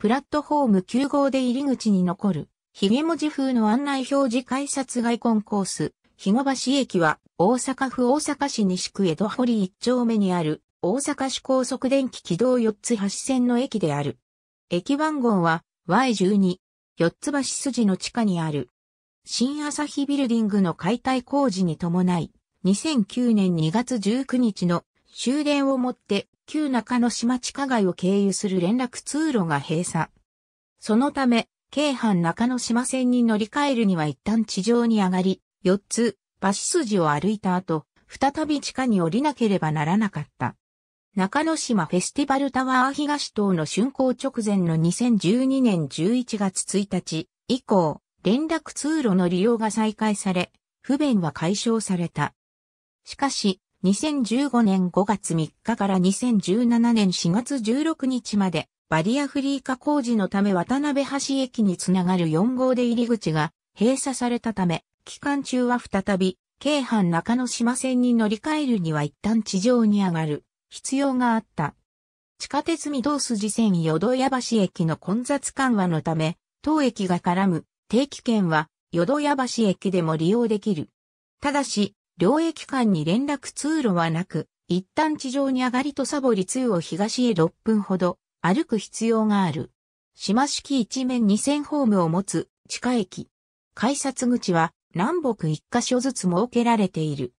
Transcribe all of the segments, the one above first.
プラットフォーム9号で入り口に残る、ひげ文字風の案内表示改札外コンコース、ひご橋駅は、大阪府大阪市西区江戸堀一丁目にある、大阪市高速電気軌道4つ橋線の駅である。駅番号は Y12、4つ橋筋の地下にある。新朝日ビルディングの解体工事に伴い、2009年2月19日の終電をもって旧中野島地下街を経由する連絡通路が閉鎖。そのため、京阪中野島線に乗り換えるには一旦地上に上がり、四つ、橋筋を歩いた後、再び地下に降りなければならなかった。中野島フェスティバルタワー東島の竣工直前の2012年11月1日以降、連絡通路の利用が再開され、不便は解消された。しかし、2015年5月3日から2017年4月16日まで、バリアフリー化工事のため渡辺橋駅につながる4号で入り口が閉鎖されたため、期間中は再び、京阪中野島線に乗り換えるには一旦地上に上がる必要があった。地下鉄御堂筋線淀屋橋駅の混雑緩和のため、当駅が絡む定期券は淀屋橋駅でも利用できる。ただし、領駅間に連絡通路はなく、一旦地上に上がりとサボリ2を東へ6分ほど歩く必要がある。島式一面2線ホームを持つ地下駅。改札口は南北1カ所ずつ設けられている。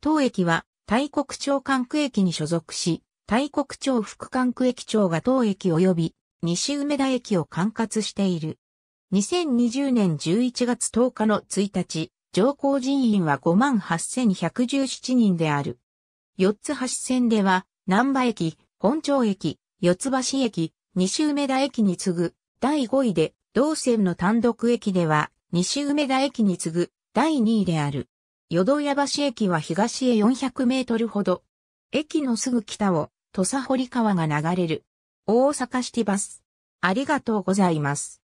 当駅は大国町管区駅に所属し、大国町副管区駅長が当駅及び西梅田駅を管轄している。2020年11月10日の1日、上皇人員は58,117人である。四つ橋線では、南波駅、本町駅、四つ橋駅、西梅田駅に次ぐ、第5位で、同線の単独駅では、西梅田駅に次ぐ、第2位である。淀屋橋駅は東へ400メートルほど。駅のすぐ北を、土佐堀川が流れる。大阪シティバス。ありがとうございます。